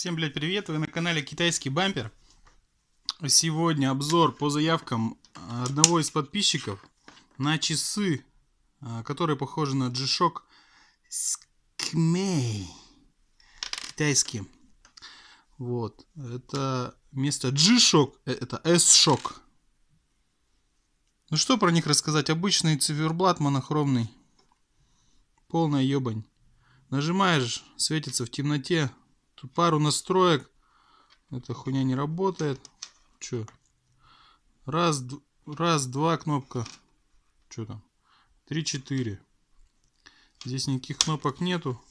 Всем, блядь, привет! Вы на канале Китайский Бампер. Сегодня обзор по заявкам э, одного из подписчиков на часы, э, которые похожи на G-Shock Skmei. Китайские. Вот. Это вместо G-Shock, э, это S-Shock. Ну что про них рассказать? Обычный циферблат монохромный. Полная ебань. Нажимаешь, светится в темноте, Тут пару настроек. Эта хуйня не работает. Че? Раз, раз, два кнопка. Что там? Три, четыре. Здесь никаких кнопок нету.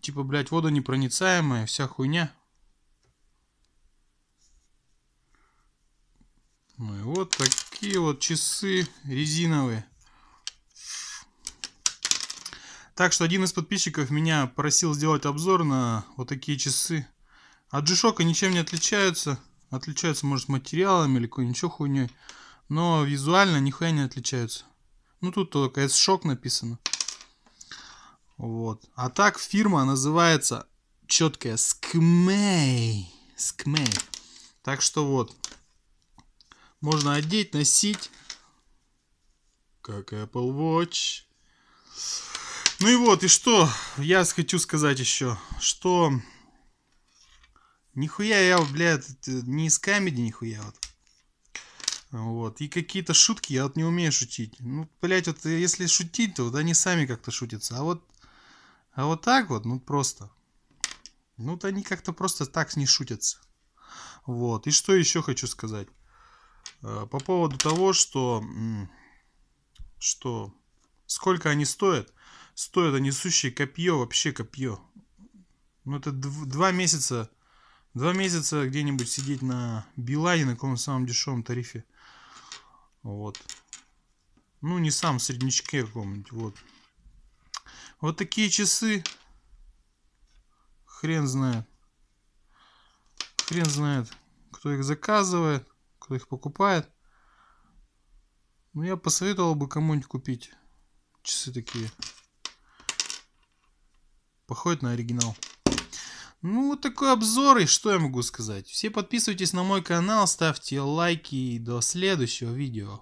Типа, блядь, водонепроницаемая, вся хуйня. Ну и вот такие вот часы резиновые. Так что один из подписчиков меня просил сделать обзор на вот такие часы. От G-Shock ничем не отличаются. Отличаются, может, материалами или какой-нибудь хуйней. Но визуально нихуя не отличаются. Ну, тут только S-Shock написано. Вот. А так фирма называется четкая Скмей. Скмей. Так что вот. Можно одеть, носить. Как Apple Watch. Ну и вот, и что я хочу сказать еще, что нихуя я, блядь, не из камеди нихуя вот. Вот. И какие-то шутки я вот не умею шутить. Ну, блядь, вот если шутить, то вот они сами как-то шутятся. А вот, а вот так вот, ну просто. Ну, то они как-то просто так не шутятся. Вот. И что еще хочу сказать. Э, по поводу того, что... Что... Сколько они стоят? стоит, а несущее копье вообще копье. Ну, это дв- два месяца, два месяца где-нибудь сидеть на Билайне, на каком-то самом дешевом тарифе. Вот. Ну, не сам, в среднячке каком-нибудь, вот. Вот такие часы. Хрен знает. Хрен знает, кто их заказывает, кто их покупает. Ну, я посоветовал бы кому-нибудь купить часы такие. Походит на оригинал. Ну, вот такой обзор, и что я могу сказать. Все подписывайтесь на мой канал, ставьте лайки, и до следующего видео.